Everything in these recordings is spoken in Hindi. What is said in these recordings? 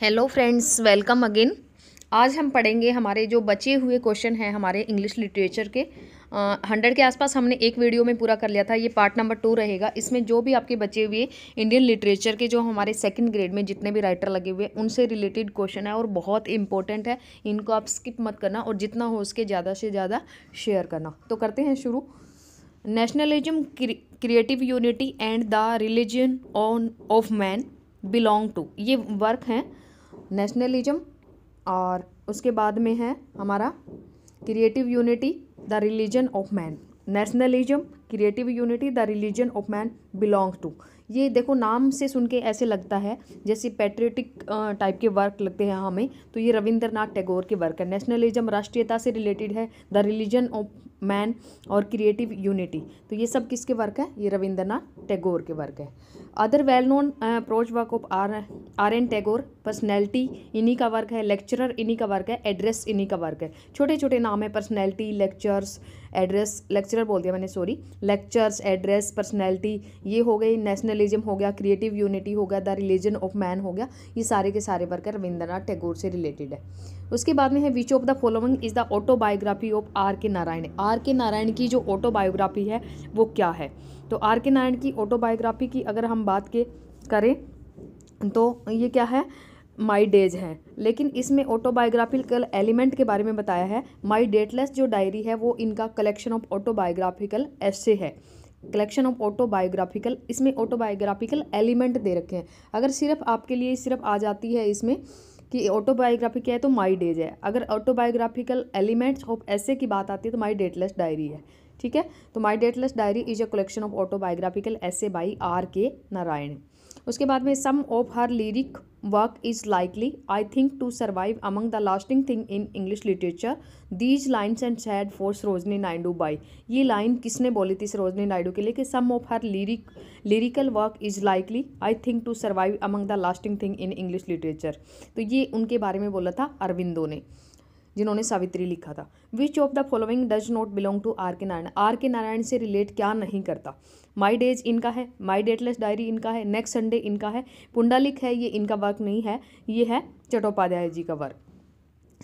हेलो फ्रेंड्स वेलकम अगेन आज हम पढ़ेंगे हमारे जो बचे हुए क्वेश्चन हैं हमारे इंग्लिश लिटरेचर के हंड्रेड के आसपास हमने एक वीडियो में पूरा कर लिया था ये पार्ट नंबर टू रहेगा इसमें जो भी आपके बचे हुए इंडियन लिटरेचर के जो हमारे सेकंड ग्रेड में जितने भी राइटर लगे हुए हैं उनसे रिलेटेड क्वेश्चन है और बहुत इंपॉर्टेंट है इनको आप स्किप मत करना और जितना हो उसके ज़्यादा से ज़्यादा शेयर करना तो करते हैं शुरू nationalism creative unity and the religion on of man belong to ये वर्क हैं नेशनलिज्म और उसके बाद में है हमारा creative unity the religion of man nationalism creative unity the religion of man belong to ये देखो नाम से सुन के ऐसे लगता है जैसे पेट्रियटिक टाइप के वर्क लगते हैं हमें तो ये रविंद्रनाथ टैगोर के वर्क है नेशनलिज्म राष्ट्रीयता से रिलेटेड है द रिलीजन ऑफ मैन और क्रिएटिव यूनिटी तो ये सब किसके वर्क है ये रविंद्रनाथ टैगोर के वर्क है other well known approach work of R R N Tagore personality इन्हीं का वर्क है लेक्चरर इन्हीं का वर्क है एड्रेस इन्हीं का वर्क है छोटे छोटे नाम है पर्सनैलिटी लेक्चर्स एड्रेस लेक्चरर बोल दिया मैंने सॉरी लेक्चर्स एड्रेस पर्सनैलिटी ये हो गई नेशनलिज्म हो गया क्रिएटिव यूनिटी हो गया द रिलीजन ऑफ मैन हो गया ये सारे के सारे वर्क रविंद्रनाथ टैगोर से रिलेटेड है उसके बाद में है which of the following is the autobiography of R K Narayan are K Narayan की जो ऑटोबायोग्राफी है वो क्या है तो आर के नारायण की ऑटोबायोग्राफी की अगर हम बात के करें तो ये क्या है माई डेज हैं लेकिन इसमें ऑटोबायोग्राफिकल एलिमेंट के बारे में बताया है माई डेटलेस जो डायरी है वो इनका कलेक्शन ऑफ ऑटोबायोग्राफिकल ऐसे है कलेक्शन ऑफ ऑटोबायोग्राफिकल इसमें ऑटोबायोग्राफिकल एलिमेंट दे रखे हैं अगर सिर्फ आपके लिए सिर्फ आ जाती है इसमें कि ऑटोबायोग्राफी क्या है तो माई डेज है अगर ऑटोबायोग्राफिकल एलिमेंट्स ऑफ ऐसे की बात आती है तो माई डेटलेस डायरी है ठीक है तो my dateless diary is a collection of autobiographical essays by R K Narayan उसके बाद में some of her lyric work is likely I think to survive among the lasting thing in English literature these lines and said for Sarojini Naidu by ये लाइन किसने बोली थी सरोजनी नायडू के लिए कि some of her lyric lyrical work is likely I think to survive among the lasting thing in English literature तो ये उनके बारे में बोला था अरविंदो ने जिन्होंने सावित्री लिखा था which of the following does not belong to R K Narayan are K Narayan से रिलेट क्या नहीं करता माई डेज इनका है माई डेटलेस डायरी इनका है नेक्स्ट संडे इनका है पुंडालिक है ये इनका वर्क नहीं है ये है चट्टोपाध्याय जी का work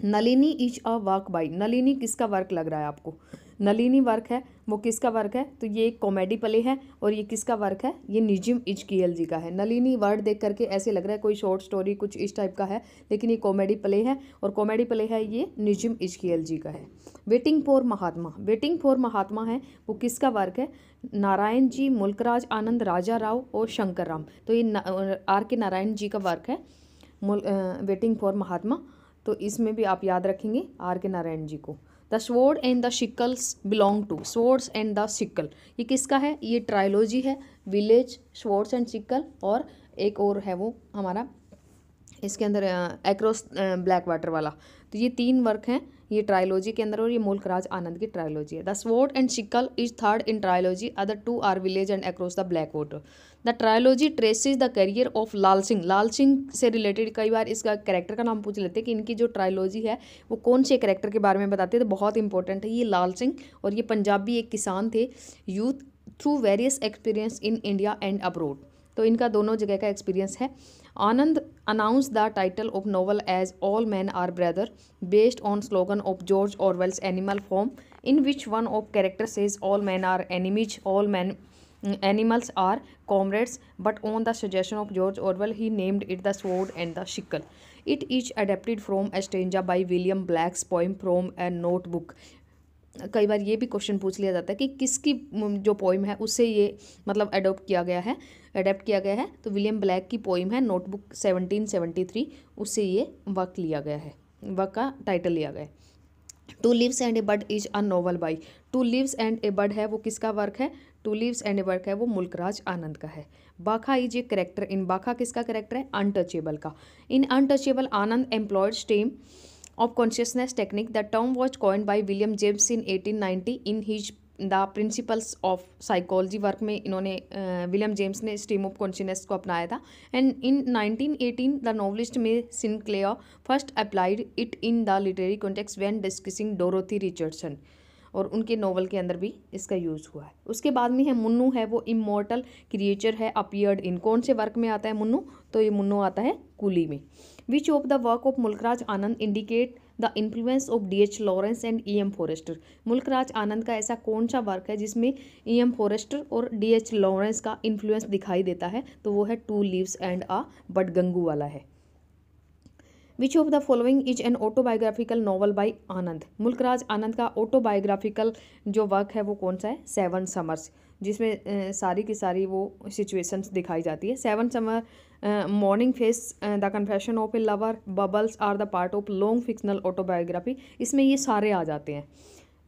Nalini is a work by Nalini किसका वर्क लग रहा है आपको नलिनी वर्क है वो किसका वर्क है तो ये एक कॉमेडी प्ले है और ये किसका वर्क है ये निजिम इजकीएल जी का है नलिनी वर्ड देख करके ऐसे लग रहा है कोई शॉर्ट स्टोरी कुछ इस टाइप का है लेकिन ये कॉमेडी प्ले है और कॉमेडी प्ले है ये निजिम इजकीएल जी का है waiting for Mahatma waiting for Mahatma है वो किसका वर्क है नारायण जी मुल्कराज आनंद राजा राव और शंकर राम तो ये आर के नारायण जी का वर्क है वेटिंग फॉर महात्मा तो इसमें भी आप याद रखेंगे आर के नारायण जी को the sword and the sickles belong to swords and the sickle ये किसका है ये ट्रायोलॉजी है विलेज स्वर्ड्स एंड सिक्कल और एक और है वो हमारा इसके अंदर एक्रोस ब्लैक वाटर वाला तो ये तीन वर्क हैं ये ट्रायोलॉजी के अंदर और ये राज आनंद की ट्रायोलॉजी है the sword and sickle is third in trilogy other two are village and across the black water the trilogy traces the career of Lal Singh Lal Singh से रिलेटेड कई बार इसका कैरेक्टर का नाम पूछ लेते हैं कि इनकी जो ट्रायोलॉजी है वो कौन से कैरेक्टर के बारे में बताते हैं तो बहुत इंपॉर्टेंट है ये लाल सिंह और ये पंजाबी एक किसान थे youth through various experience in India and abroad तो इनका दोनों जगह का एक्सपीरियंस है Anand announced the title of novel as All Men Are Brother based on slogan of George Orwell's Animal Farm in which one of characters says all men are enemies all men mm, animals are comrades but on the suggestion of george orwell he named it the sword and the sickle it is adapted from a stanza by william black's poem from a notebook कई बार ये भी क्वेश्चन पूछ लिया जाता है कि किसकी जो पोइम है उससे ये मतलब अडोप्ट किया गया है अडेप्ट किया गया है तो विलियम ब्लैक की पोइम है नोटबुक सेवनटीन सेवेंटी थ्री उससे ये वर्क लिया गया है वर्क का टाइटल लिया गया है two leaves and a bird is a novel by two leaves and a bird है वो किसका वर्क है two leaves and a work है वो मुल्कराज आनंद का है बाखा इज ए करेक्टर इन बाखा किसका करेक्टर है अनटचेबल का in untouchable Anand employed stream of consciousness technique the term was coined by William James in eighteen ninety in his the principles of psychology work में इन्होंने विलियम जेम्स ने स्ट्रीम ऑफ कॉन्शियसनेस को अपनाया था and in nineteen eighteen the novelist में Sinclair first applied it in the literary context when discussing Dorothy Richardson और उनके नॉवल के अंदर भी इसका यूज़ हुआ है उसके बाद में है मुन्नू है वो इमोर्टल क्रिएचर है अपियर्ड इन कौन से वर्क में आता है मुन्नू तो ये मुन्नू आता है कुली में which of the work of Mulk Raj Anand indicate the influence of D H Lawrence and E M Forster Mulk Raj Anand का ऐसा कौन सा वर्क है जिसमें ई एम फॉरेस्टर और डी एच लॉरेंस का इन्फ्लुएंस दिखाई देता है तो वो है two leaves and a but Gangu वाला है which of the following is an autobiographical novel by Anand Mulk Raj Anand का ऑटोबायोग्राफिकल जो वर्क है वो कौन सा है सेवन समर्स जिसमें सारी की सारी वो सिचुएशंस दिखाई जाती है seven summer morning face the confession of a lover bubbles are the part of long fictional autobiography इसमें ये सारे आ जाते हैं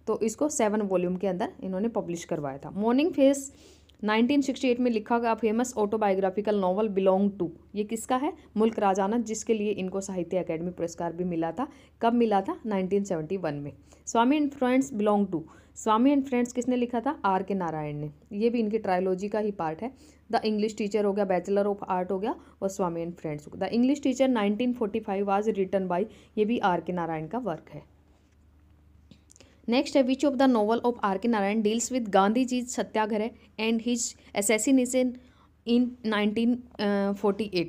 तो इसको सेवन वॉल्यूम के अंदर इन्होंने पब्लिश करवाया था मॉर्निंग फेस 1968 में लिखा गया famous autobiographical novel belong to ये किसका है मुल्क राजाना जिसके लिए इनको साहित्य अकेडमी पुरस्कार भी मिला था कब मिला था 1971 में Swami and friends belong to Swami and friends किसने लिखा था आर के नारायण ने ये भी इनकी ट्रायोलॉजी का ही पार्ट है द इंग्लिश टीचर हो गया बैचलर ऑफ आर्ट हो गया और Swami and friends the English teacher 1945 आज रिटर्न बाई ये भी आर के नारायण का वर्क है नेक्स्ट है which of the novel of R K Narayan deals with Gandhi ji satyagraha and his assassination in 1948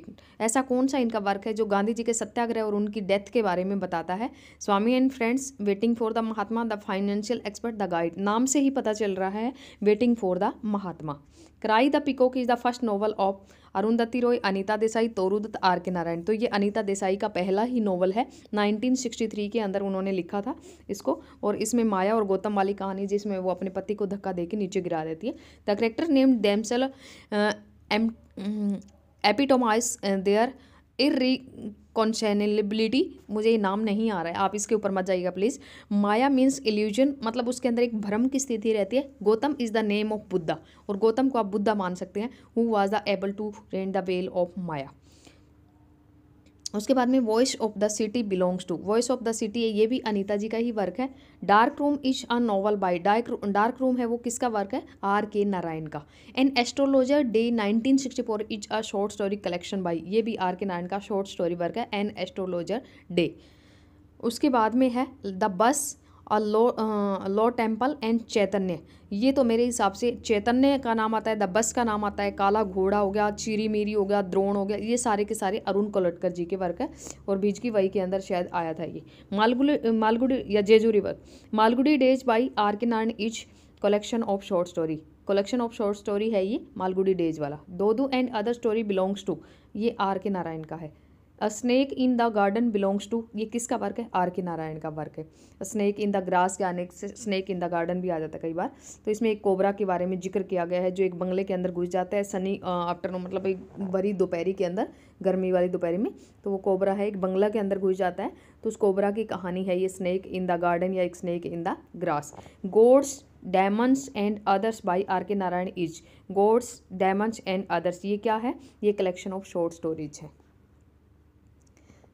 ऐसा कौन सा इनका वर्क है जो गांधी जी के सत्याग्रह और उनकी डेथ के बारे में बताता है Swami and friends waiting for the Mahatma the financial expert the guide नाम से ही पता चल रहा है waiting for the Mahatma cry the peacock is the first novel of Arundhati Roy Anita Desai Toru Dutt R K Narayan तो ये अनिता देसाई का पहला ही नॉवल है 1963 के अंदर उन्होंने लिखा था इसको और इसमें माया और गौतम वाली कहानी जिसमें वो अपने पति को धक्का दे के नीचे गिरा देती है the character name damsel M epitomise their इ कॉन्शेनेबिलिटी मुझे ये नाम नहीं आ रहा है आप इसके ऊपर मत जाइएगा प्लीज़ माया मीन्स इल्यूजन मतलब उसके अंदर एक भ्रम की स्थिति रहती है Gautam is the name of Buddha और गौतम को आप बुद्धा मान सकते हैं who was the able to rend the veil of Maya उसके बाद में voice of the city belongs to voice of the city है ये भी अनीता जी का ही वर्क है dark room is a novel by dark dark room है वो किसका वर्क है आर के नारायण का and astrologer day 1964 is a short story collection by ये भी आर के नारायण का शॉर्ट स्टोरी वर्क है एन एस्ट्रोलॉजर डे उसके बाद में है द बस और लो आ, लो टेम्पल एंड चैतन्य ये तो मेरे हिसाब से चैतन्य का नाम आता है द बस का नाम आता है काला घोड़ा हो गया चीरी मीरी हो गया द्रोण हो गया ये सारे के सारे अरुण कोलटकर जी के वर्क है और बीज की वही के अंदर शायद आया था ये मालगुड़ी मालगुड़ी या Jejuri work Malgudi days by R K Narayan is collection of short story collection of short story है ये मालगुडी डेज वाला दो दो and other story belongs to ये आर के नारायण का है a snake in the garden belongs to ये किसका वर्क है आर के नारायण का वर्क है स्नैक इन द ग्रास के आने से स्नैक इन द गार्डन भी आ जाता है कई बार तो इसमें एक कोबरा के बारे में जिक्र किया गया है जो एक बंगले के अंदर घुस जाता है सनी आफ्टरनून मतलब एक बरी दोपहरी के अंदर गर्मी वाली दोपहरी में तो वो कोबरा है एक बंगला के अंदर घुस जाता है तो उस कोबरा की कहानी है ये स्नैक इन द गार्डन या एक snake in the grass gods diamonds and others by R K Narayan is gods diamonds and others ये क्या है ये कलेक्शन ऑफ शॉर्ट स्टोरीज है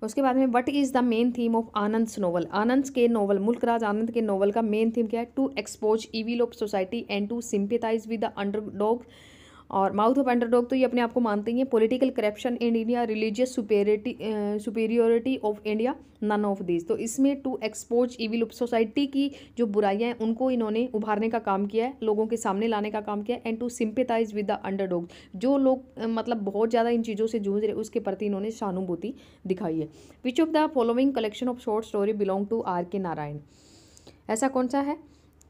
उसके बाद में what is the main theme of आनंद्स novel आनंद के नोवल मुल्कराज आनंद के नोवल का मेन थीम क्या है to expose evil of society and to sympathize with the dog और माउथ ऑफ अंडरडॉग तो ये अपने आप को मानते ही हैं political corruption in India religious superiority superiority of India none of this तो इसमें टू एक्सपोज इविल सोसाइटी की जो बुराइयाँ हैं उनको इन्होंने उभारने का काम किया है लोगों के सामने लाने का काम किया है and to sympathize with the underdog जो लोग मतलब बहुत ज़्यादा इन चीज़ों से जूझ रहे उसके प्रति इन्होंने सहानुभूति दिखाई है which of the following collection of short story belong to R K Narayan ऐसा कौन सा है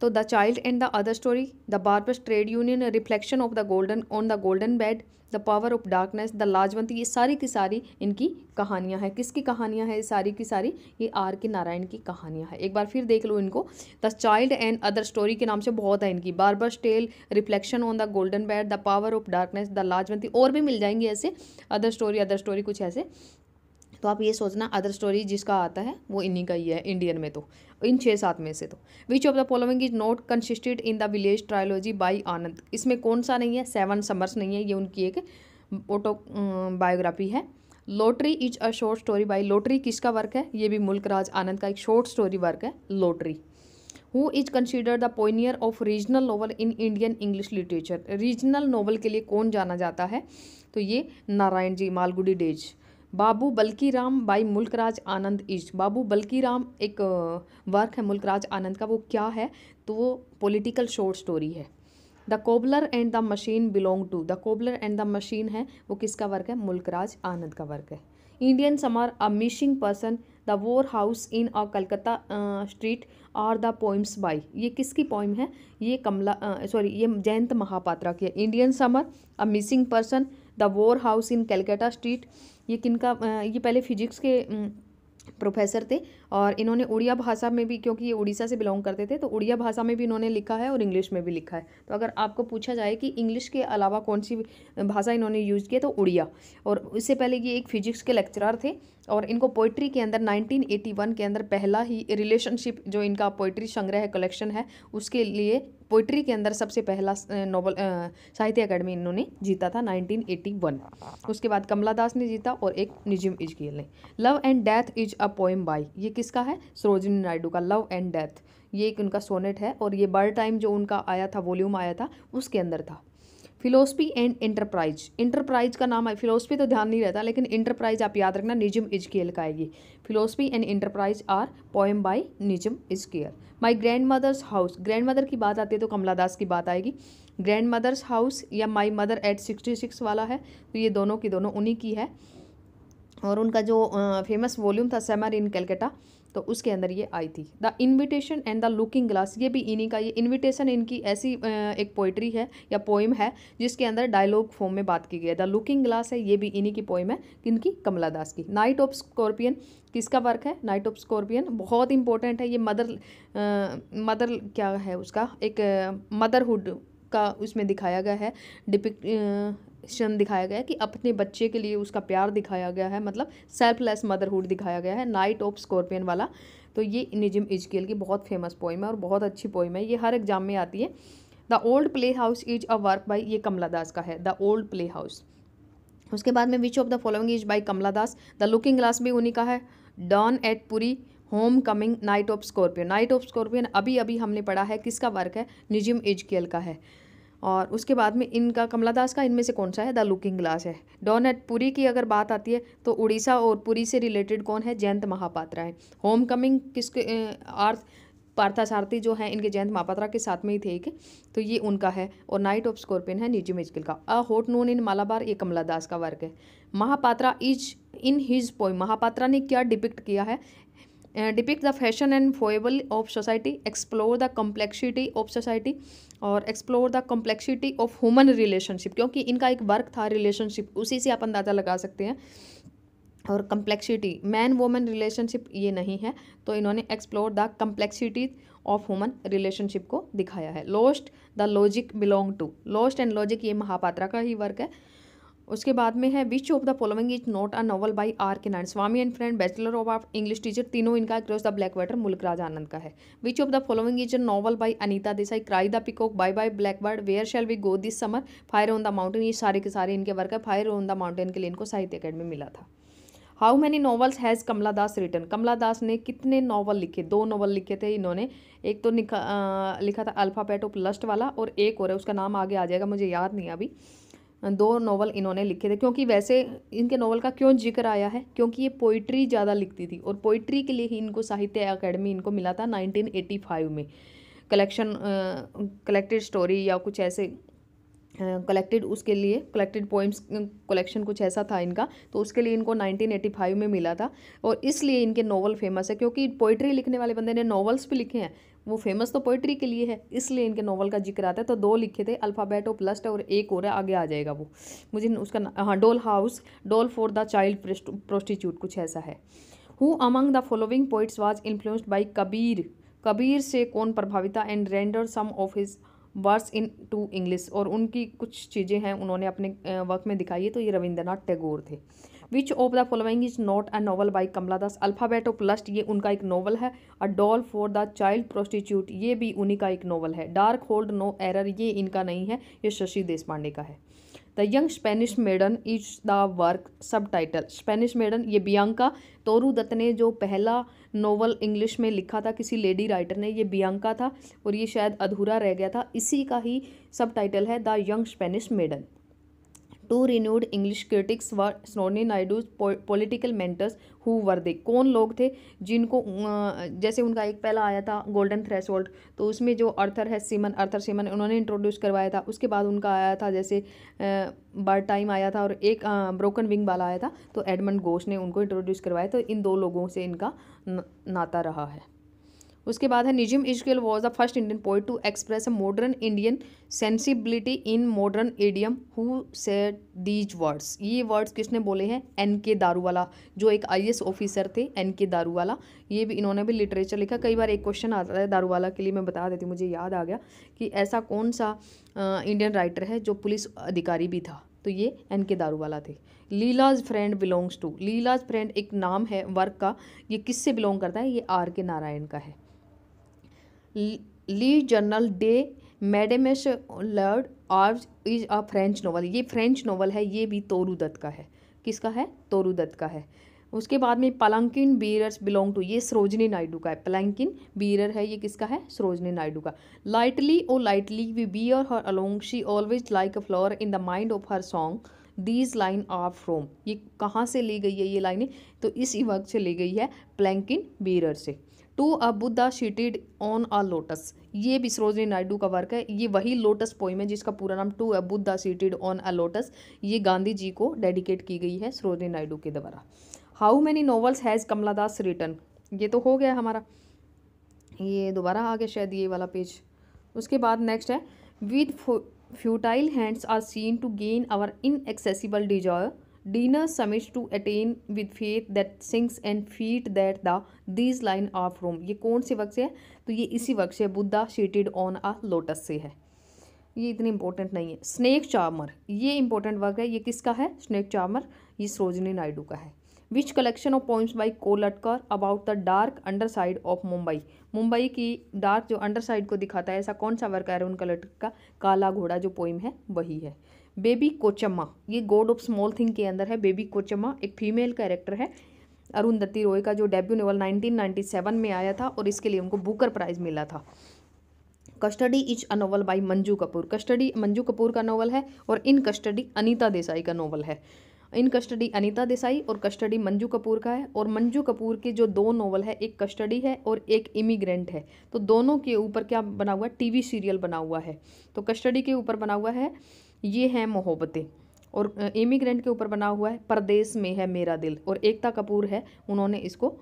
तो the child and the other story the barbers trade union reflection of the golden on the golden bed the power of darkness the Lajwanti ये सारी की सारी इनकी कहानियाँ हैं किसकी कहानियाँ हैं सारी की सारी ये आर के नारायण की कहानियाँ हैं एक बार फिर देख लो इनको the child and other story के नाम से बहुत है इनकी barbers tale reflection on the golden bed the power of darkness the Lajwanti और भी मिल जाएंगी ऐसे अदर स्टोरी अदर स्टोरी कुछ ऐसे तो आप ये सोचना अदर स्टोरी जिसका आता है वो इन्हीं का ही है इंडियन में तो इन छः सात में से तो which of the following is not consisted in the village trilogy by Anand इसमें कौन सा नहीं है सेवन समर्स नहीं है ये उनकी एक ऑटो बायोग्राफी है lottery is a short story by lottery किसका वर्क है ये भी मुल्क राज आनंद का एक शॉर्ट स्टोरी वर्क है lottery who is consider the पोइनियर of regional novel in Indian English literature regional novel के लिए कौन जाना जाता है तो ये नारायण जी Malgudi days Babu Ram by Mulk Raj Anand is बाबू राम एक वर्क है मुल्कराज आनंद का वो क्या है तो वो पॉलिटिकल शॉर्ट स्टोरी है the cobbler and the machine belong to the cobbler and the machine है वो किसका वर्क है मुल्कराज आनंद का वर्क है Indian summer a missing person the whore house in a Calcutta street are the poems by ये किसकी पोइम है ये कमला सॉरी ये जयंत महापात्रा की है Indian summer a missing person the whore house in Calcutta street ये किनका ये पहले फिजिक्स के प्रोफेसर थे और इन्होंने उड़िया भाषा में भी क्योंकि ये उड़ीसा से बिलोंग करते थे तो उड़िया भाषा में भी इन्होंने लिखा है और इंग्लिश में भी लिखा है तो अगर आपको पूछा जाए कि इंग्लिश के अलावा कौन सी भाषा इन्होंने यूज़ किया तो उड़िया और इससे पहले ये एक फिजिक्स के लेक्चरार थे और इनको पोइट्री के अंदर 1981 के अंदर पहला ही रिलेशनशिप जो इनका पोइट्री संग्रह कलेक्शन है उसके लिए पोइट्री के अंदर सबसे पहला नोबल साहित्य अकेडमी इन्होंने जीता था 1981 उसके बाद कमला दास ने जीता और एक निजिम इजगेल ने love and death is a poem by ये किसका है सरोजिनी नायडू का लव एंड डेथ ये एक उनका सोनेट है और ये बर्ड टाइम जो उनका आया था वॉल्यूम आया था उसके अंदर था फिलोसफी एंड इंटरप्राइज इंटरप्राइज का नाम है फिलोसफी तो ध्यान नहीं रहता लेकिन इंटरप्राइज आप याद रखना निजम इजकेल का आएगी philosophy and enterprise are poem by Nissim Ezekiel my grandmother's house grandmother की बात आती है तो कमला दास की बात आएगी ग्रैंड मदर्स हाउस या my mother at sixty six वाला है तो ये दोनों की दोनों उन्हीं की है और उनका जो फेमस वॉल्यूम था सेमर इन कलकत्ता तो उसके अंदर ये आई थी the invitation and the looking glass ये भी इन्हीं का ये इनविटेशन इनकी ऐसी एक पोइट्री है या पोइम है जिसके अंदर डायलॉग फॉर्म में बात की गई है द लुकिंग ग्लास है ये भी इन्हीं की पोइम है इनकी कमला दास की नाइट ऑफ स्कॉर्पियन किसका वर्क है नाइट ऑफ स्कॉर्पियन बहुत इंपॉर्टेंट है ये मदर आ, मदर क्या है उसका एक मदरहुड का उसमें दिखाया गया है डिपिक एक्शन दिखाया गया है कि अपने बच्चे के लिए उसका प्यार दिखाया गया है मतलब सेल्फलेस मदरहुड दिखाया गया है नाइट ऑफ स्कॉर्पियन वाला तो ये निजिम इजकेल की बहुत फेमस पोइम है और बहुत अच्छी पोइम है ये हर एग्जाम में आती है the old play house is a work by ये कमला दास का है द ओल्ड प्ले हाउस उसके बाद में which of the following is by Kamala Das the looking glass भी उन्हीं का है dawn at Puri homecoming night of scorpio night of scorpion अभी अभी हमने पढ़ा है किसका वर्क है निजिम इजकेल का है और उसके बाद में इनका कमला दास का इनमें से कौन सा है द लुकिंग ग्लास है डॉन एट पुरी की अगर बात आती है तो उड़ीसा और पुरी से रिलेटेड कौन है जयंत महापात्रा है होम कमिंग किसके आर्थ पार्था सारथी जो है इनके जयंत महापात्रा के साथ में ही थे एक तो ये उनका है और नाइट ऑफ स्कॉर्पियन है निजी मिजकिल का अ होट नोन इन मालाबार ये कमला दास का वर्क है Mahapatra is in his poem Mahapatra ने क्या डिपिक्ट किया है depict the fashion and foible of society explore the complexity of society और explore the complexity of human relationship क्योंकि इनका एक वर्क था रिलेशनशिप उसी से आप अंदाज़ा लगा सकते हैं और कम्प्लेक्सिटी मैन वोमेन रिलेशनशिप ये नहीं है तो इन्होंने explore the complexity of human relationship को दिखाया है lost the logic belong to lost and logic ये महापात्रा का ही वर्क है उसके बाद में है which of the following is not a novel by R K Narayan Swami and friend bachelor of English teacher तीनों इनका क्रॉस द ब्लैक वाटर मुल्क राज आनंद का है which of the following is a novel by Anita Desai cry the peacock bye bye blackbird where shall we go this summer fire on the mountain ये सारे के सारे इनके वर्क है फायर ऑन द माउंटेन के लिए इनको साहित्य अकेडमी मिला था how many novels has Kamala Das written Kamala Das ने कितने नॉवल लिखे दो नॉवल लिखे थे इन्होंने एक तो लिखा, आ, लिखा था अल्फ़ाबेट ऑफ लस्ट वाला और एक और है उसका नाम आगे आ जाएगा मुझे याद नहीं अभी दो नोवेल इन्होंने लिखे थे क्योंकि वैसे इनके नोवेल का क्यों जिक्र आया है क्योंकि ये पोइट्री ज़्यादा लिखती थी और पोइट्री के लिए ही इनको साहित्य अकेडमी इनको मिला था नाइनटीन में कलेक्शन कलेक्टेड स्टोरी या कुछ ऐसे कलेक्टेड uh, उसके लिए कलेक्टेड पोइम्स कलेक्शन कुछ ऐसा था इनका तो उसके लिए इनको 1985 में मिला था और इसलिए इनके नोवेल फेमस है क्योंकि पोइट्री लिखने वाले बंदे ने नोवेल्स भी लिखे हैं वो फेमस तो पोइट्री के लिए है इसलिए इनके नॉवल का जिक्र आता है तो दो लिखे थे अल्फ़ाबेट ऑफ प्लस और एक और है आगे आ जाएगा वो मुझे उसका हाँ डोल हाउस डोल फॉर द चाइल्ड प्रोस्टिट्यूट कुछ ऐसा है who among the following poets was influenced by Kabir Kabir से कौन प्रभावित था and render some of his verse into English और उनकी कुछ चीज़ें हैं उन्होंने अपने वर्क में दिखाई है तो ये रविंद्रनाथ टैगोर थे which of the following is not a novel by Kamala Das alphabet of lust ये उनका एक नॉवल है a doll for the child prostitute ये भी उन्हीं का एक नॉवल है डार्क होल्ड नो एरर ये इनका नहीं है ये शशि देशपांडे का है the young Spanish maiden is the work subtitle Spanish maiden ये बियंका तोरू दत्त ने जो पहला नोवल इंग्लिश में लिखा था किसी लेडी राइटर ने ये बियंका था और ये शायद अधूरा रह गया था इसी का ही सब टाइटल है the young Spanish maiden to renowned English critics व स्नोनी Naidu political mentors who were they कौन लोग थे जिनको जैसे उनका एक पहला आया था गोल्डन थ्रेस तो उसमें जो अर्थर है सीमन अर्थर सीमन उन्होंने इंट्रोड्यूस करवाया था उसके बाद उनका आया था जैसे बार टाइम आया था और एक ब्रोकन विंग वाला आया था तो एडमंड घोष ने उनको इंट्रोड्यूस करवाया तो इन दो लोगों से इनका नाता रहा है उसके बाद है Nissim Ezekiel was the first Indian poet to express a modern Indian sensibility in modern idiom who said these words ये वर्ड्स किसने बोले हैं एन के दारूवाला जो एक आईएएस ऑफिसर थे एन के दारूवाला ये भी इन्होंने भी लिटरेचर लिखा कई बार एक क्वेश्चन आता है दारूवाला के लिए मैं बता देती मुझे याद आ गया कि ऐसा कौन सा इंडियन राइटर है जो पुलिस अधिकारी भी था तो ये एन के दारूवाला थे Leela's friend belongs to Leela's friend एक नाम है वर्क का ये किससे बिलोंग करता है ये आर के नारायण का है ली जर्नल डे मैडेमेश लर्ड आर्ब्स इज अ फ्रेंच नोवल ये फ्रेंच नोवल है ये भी तोरू दत्त का है किसका है तोरू दत्त का है उसके बाद में पलंकिन बीरर्स बिलोंग टू ये सरोजनी नायडू का है पलंकिन बीरर है ये किसका है सरोजनी नायडू का lightly O lightly we bear her along she always like a flower in the mind of her song these line are from ये कहाँ से ली गई है ये लाइनें तो इसी वक्त से ली गई है प्लैंकिन बीरर से to a Buddha seated on a lotus ये भी सरोजनी नायडू का वर्क है ये वही लोटस पोइम है जिसका पूरा नाम to a Buddha seated on a lotus ये गांधी जी को डेडिकेट की गई है सरोजनी नायडू के द्वारा how many novels has Kamala Das written ये तो हो गया हमारा ये दोबारा आ गया शायद ये वाला पेज उसके बाद नेक्स्ट है with futile hands are seen to gain our inaccessible desire Dinah summit to attain with faith that sinks and feet that the these line are from ये कौन से वक्त से है तो ये इसी वक्त से Buddha seated on a lotus से है ये इतनी इंपॉर्टेंट नहीं है स्नेक चार्मर ये इंपॉर्टेंट वर्क है ये किसका है स्नेक चार्मर ये सरोजनी नायडू का है which collection of points by Kolatkar about the dark underside of Mumbai Mumbai की डार्क जो अंडर साइड को दिखाता है ऐसा कौन सा वर्क है अरुण कलटकर का काला घोड़ा जो पोइम है वही है बेबी कोचम्मा ये गॉड ऑफ स्मॉल थिंग के अंदर है बेबी कोचम्मा एक फीमेल कैरेक्टर है अरुंधति रॉय का जो डेब्यू नोवल 1997 में आया था और इसके लिए उनको बुकर प्राइज़ मिला था custody is a novel by Manju Kapur custody Manju Kapur का नोवल है और इन कस्टडी अनीता देसाई का नोवल है इन कस्टडी अनीता देसाई और कस्टडी मंजू कपूर का है और मंजू कपूर के जो दो नोवल है एक कस्टडी है और एक इमिग्रेंट है तो दोनों के ऊपर क्या बना हुआ है टीवी सीरियल बना हुआ है तो कस्टडी के ऊपर बना हुआ है ये हैं मोहब्बतें और इमिग्रेंट के ऊपर बना हुआ है परदेश में है मेरा दिल और एकता कपूर है उन्होंने इसको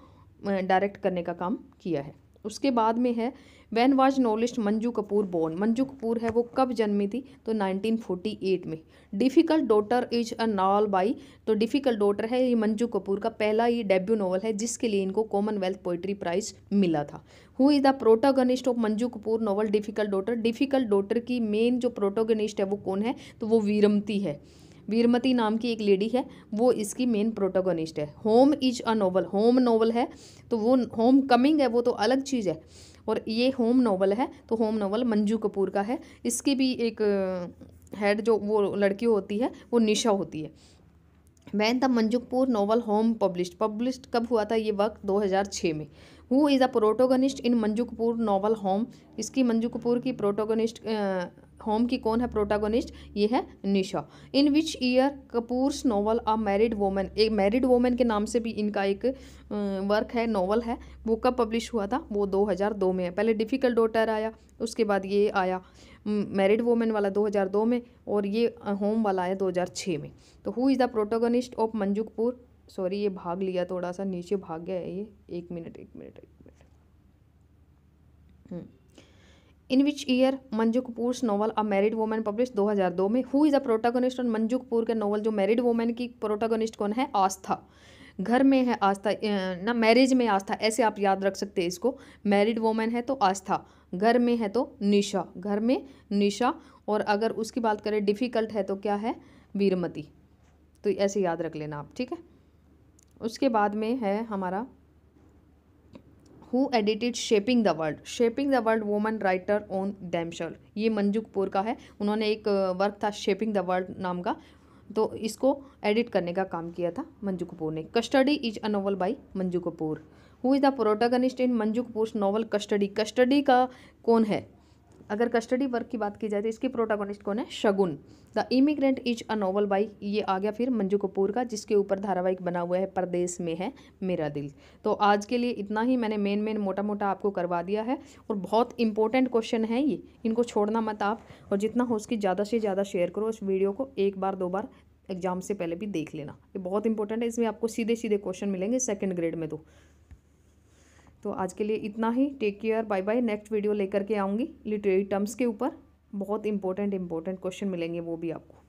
डायरेक्ट करने का काम किया है उसके बाद में है when was novelist Manju Kapur born Manju Kapur है वो कब जन्मी थी तो 1948 में difficult daughter is a novel by तो डिफ़िकल्ट डॉटर है ये मंजू कपूर का पहला ये डेब्यू नॉवल है जिसके लिए इनको कॉमनवेल्थ पोइट्री प्राइज मिला था who is the protagonist of Manju Kapoor novel difficult daughter difficult daughter की मेन जो प्रोटोगनिस्ट है वो कौन है तो वो वीरमती है वीरमती नाम की एक लेडी है वो इसकी मेन प्रोटोगनिस्ट है home is a novel home novel है तो वो होम कमिंग है वो तो अलग चीज़ है और ये होम नावल है तो होम नावल मंजू कपूर का है इसकी भी एक हेड जो वो लड़की होती है वो निशा होती है when the Manju Kapur novel home published publish कब हुआ था ये वक्त 2006 में who is a protagonist in Manju Kapur novel home इसकी मंजू कपूर की प्रोटोगनिस्ट होम की कौन है प्रोटागोनिस्ट ये है Nisha in which year Kapur's novel a married women एक मैरिड वोमेन के नाम से भी इनका एक वर्क है नोवल है वो कब पब्लिश हुआ था वो 2002 में है पहले डिफ़िकल्ट डॉटर आया उसके बाद ये आया मैरिड वोमेन वाला 2002 में और ये होम वाला आया 2006 में तो who is the protagonist of Manju Kapur sorry ये भाग लिया थोड़ा सा नीचे भाग गया है ये एक मिनट एक मिनट एक minute hmm in which year Manju Kapur's novel a married woman publish 2002 में हु इज़ अ प्रोटागोनिस्ट और मंजू कपूर के नॉवल जो मैरिड वोमन की प्रोटागोनिस्ट कौन है आस्था घर में है आस्था ना मैरिज में आस्था ऐसे आप याद रख सकते हैं इसको मैरिड वोमेन है तो आस्था घर में है तो निशा घर में निशा और अगर उसकी बात करें डिफ़िकल्ट है तो क्या है वीरमती तो ऐसे याद रख लेना आप ठीक है उसके बाद में है हमारा who edited shaping the world shaping the world woman writer on डैमशल ये मंजू कपूर का है उन्होंने एक वर्क था शेपिंग द वर्ल्ड नाम का तो इसको एडिट करने का काम किया था मंजू कपूर ने custody is a novel by Manju Kapoor who is the protagonist in Manju Kapoor novel custody custody का कौन है अगर कस्टडी वर्क की बात की जाए तो इसकी प्रोटागोनिस्ट कौन है Shagun the immigrant is a novel by ये आ गया फिर मंजू कपूर का जिसके ऊपर धारावाहिक बना हुआ है परदेश में है मेरा दिल तो आज के लिए इतना ही मैंने मेन मेन मोटा मोटा आपको करवा दिया है और बहुत इंपॉर्टेंट क्वेश्चन है ये इनको छोड़ना मत आप और जितना हो उसकी ज़्यादा से ज़्यादा शेयर करो उस वीडियो को एक बार दो बार एग्जाम से पहले भी देख लेना ये बहुत इंपॉर्टेंट है इसमें आपको सीधे सीधे क्वेश्चन मिलेंगे सेकेंड ग्रेड में तो तो आज के लिए इतना ही take care bye bye next video लेकर के आऊँगी लिटरेरी टर्म्स के ऊपर बहुत इंपॉर्टेंट इंपॉर्टेंट क्वेश्चन मिलेंगे वो भी आपको